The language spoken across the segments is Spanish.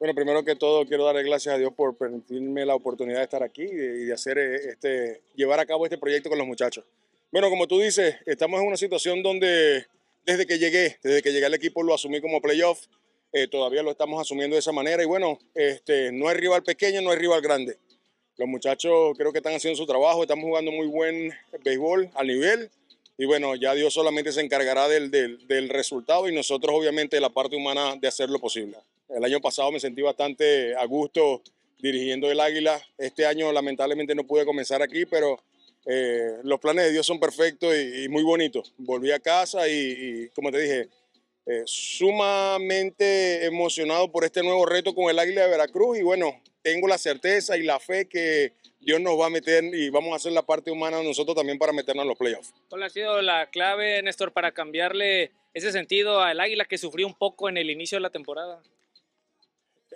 Bueno, primero que todo quiero darle gracias a Dios por permitirme la oportunidad de estar aquí y de hacer eh, este, llevar a cabo este proyecto con los muchachos. Bueno, como tú dices, estamos en una situación donde desde que llegué, desde que llegué al equipo lo asumí como playoff, eh, todavía lo estamos asumiendo de esa manera y bueno, este, no hay rival pequeño, no hay rival grande. Los muchachos creo que están haciendo su trabajo, estamos jugando muy buen béisbol al nivel y bueno, ya Dios solamente se encargará del, del, resultado y nosotros obviamente la parte humana de hacer lo posible. El año pasado me sentí bastante a gusto dirigiendo el Águila. Este año lamentablemente no pude comenzar aquí, pero eh, los planes de Dios son perfectos y, muy bonitos. Volví a casa y, como te dije, eh, sumamente emocionado por este nuevo reto con el Águila de Veracruz y bueno, tengo la certeza y la fe que Dios nos va a meter y vamos a hacer la parte humana nosotros también para meternos en los playoffs. ¿Cuál ha sido la clave, Néstor, para cambiarle ese sentido al Águila que sufrió un poco en el inicio de la temporada?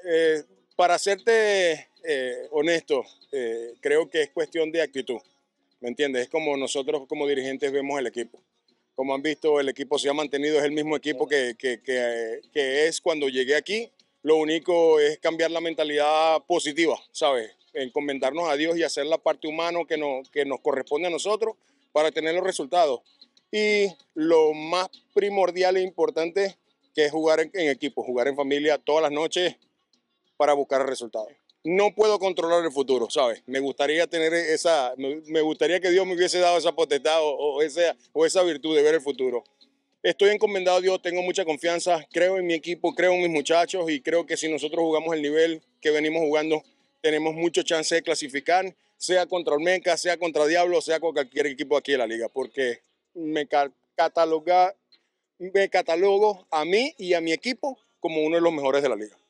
Eh, para serte eh, honesto, eh, creo que es cuestión de actitud. ¿Me entiendes? Es como nosotros como dirigentes vemos el equipo. Como han visto, el equipo se ha mantenido, es el mismo equipo que, que, que, es cuando llegué aquí. Lo único es cambiar la mentalidad positiva, ¿sabes? Encomendarnos a Dios y hacer la parte humana que, no, que nos corresponde a nosotros para tener los resultados. Y lo más primordial e importante que es jugar en equipo, jugar en familia todas las noches, para buscar resultados. No puedo controlar el futuro, ¿sabes? Me gustaría tener esa, me gustaría que Dios me hubiese dado esa potestad o, o esa, o esa virtud de ver el futuro. Estoy encomendado a Dios, tengo mucha confianza, creo en mi equipo, creo en mis muchachos y creo que si nosotros jugamos el nivel que venimos jugando, tenemos mucho chance de clasificar, sea contra Olmeca, sea contra Diablo, sea con cualquier equipo aquí en la liga, porque me, cataloga, me catalogo a mí y a mi equipo como uno de los mejores de la liga.